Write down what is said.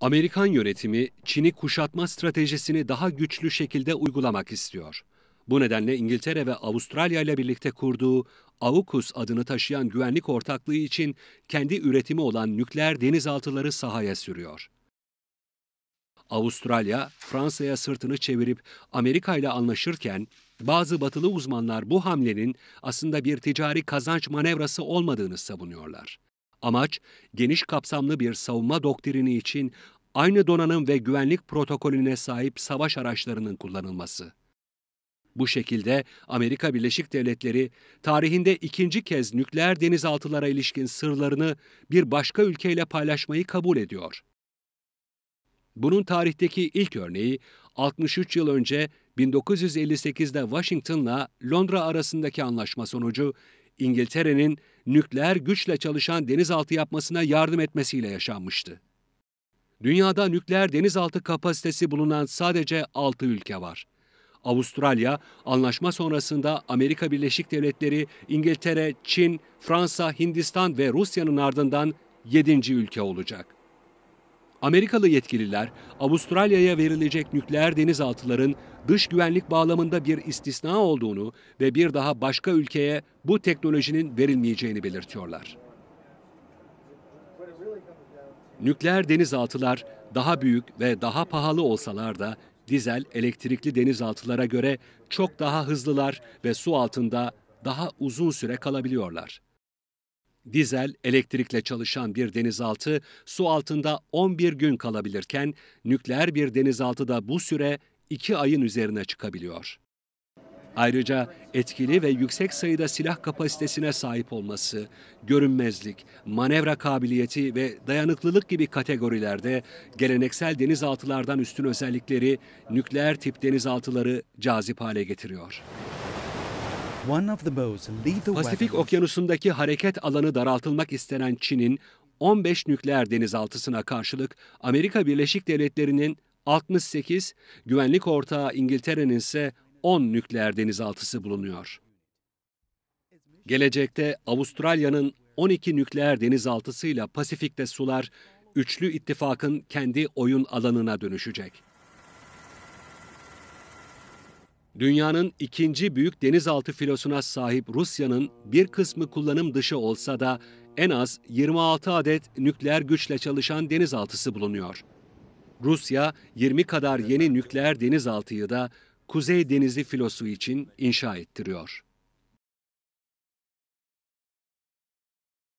Amerikan yönetimi Çin'i kuşatma stratejisini daha güçlü şekilde uygulamak istiyor. Bu nedenle İngiltere ve Avustralya ile birlikte kurduğu AUKUS adını taşıyan güvenlik ortaklığı için kendi üretimi olan nükleer denizaltıları sahaya sürüyor. Avustralya, Fransa'ya sırtını çevirip Amerika ile anlaşırken bazı batılı uzmanlar bu hamlenin aslında bir ticari kazanç manevrası olmadığını savunuyorlar. Amaç geniş kapsamlı bir savunma doktrini için aynı donanım ve güvenlik protokolüne sahip savaş araçlarının kullanılması. Bu şekilde Amerika Birleşik Devletleri tarihinde ikinci kez nükleer denizaltılara ilişkin sırlarını bir başka ülkeyle paylaşmayı kabul ediyor. Bunun tarihteki ilk örneği 63 yıl önce 1958'de Washington'la Londra arasındaki anlaşma sonucu İngiltere'nin nükleer güçle çalışan denizaltı yapmasına yardım etmesiyle yaşanmıştı. Dünyada nükleer denizaltı kapasitesi bulunan sadece 6 ülke var. Avustralya, anlaşma sonrasında Amerika Birleşik Devletleri, İngiltere, Çin, Fransa, Hindistan ve Rusya'nın ardından 7. ülke olacak. Amerikalı yetkililer Avustralya'ya verilecek nükleer denizaltıların dış güvenlik bağlamında bir istisna olduğunu ve bir daha başka ülkeye bu teknolojinin verilmeyeceğini belirtiyorlar. Nükleer denizaltılar daha büyük ve daha pahalı olsalar da dizel elektrikli denizaltılara göre çok daha hızlılar ve su altında daha uzun süre kalabiliyorlar dizel, elektrikle çalışan bir denizaltı su altında 11 gün kalabilirken nükleer bir denizaltı da bu süre 2 ayın üzerine çıkabiliyor. Ayrıca etkili ve yüksek sayıda silah kapasitesine sahip olması, görünmezlik, manevra kabiliyeti ve dayanıklılık gibi kategorilerde geleneksel denizaltılardan üstün özellikleri nükleer tip denizaltıları cazip hale getiriyor. Pasifik Okyanusu'ndaki hareket alanı daraltılmak istenen Çin'in 15 nükleer denizaltısına karşılık Amerika Birleşik Devletleri'nin 68, güvenlik ortağı İngiltere'nin ise 10 nükleer denizaltısı bulunuyor. Gelecekte Avustralya'nın 12 nükleer denizaltısıyla Pasifik'te sular üçlü ittifakın kendi oyun alanına dönüşecek. Dünyanın ikinci büyük denizaltı filosuna sahip Rusya'nın bir kısmı kullanım dışı olsa da en az 26 adet nükleer güçle çalışan denizaltısı bulunuyor. Rusya 20 kadar yeni nükleer denizaltıyı da Kuzey Denizi filosu için inşa ettiriyor.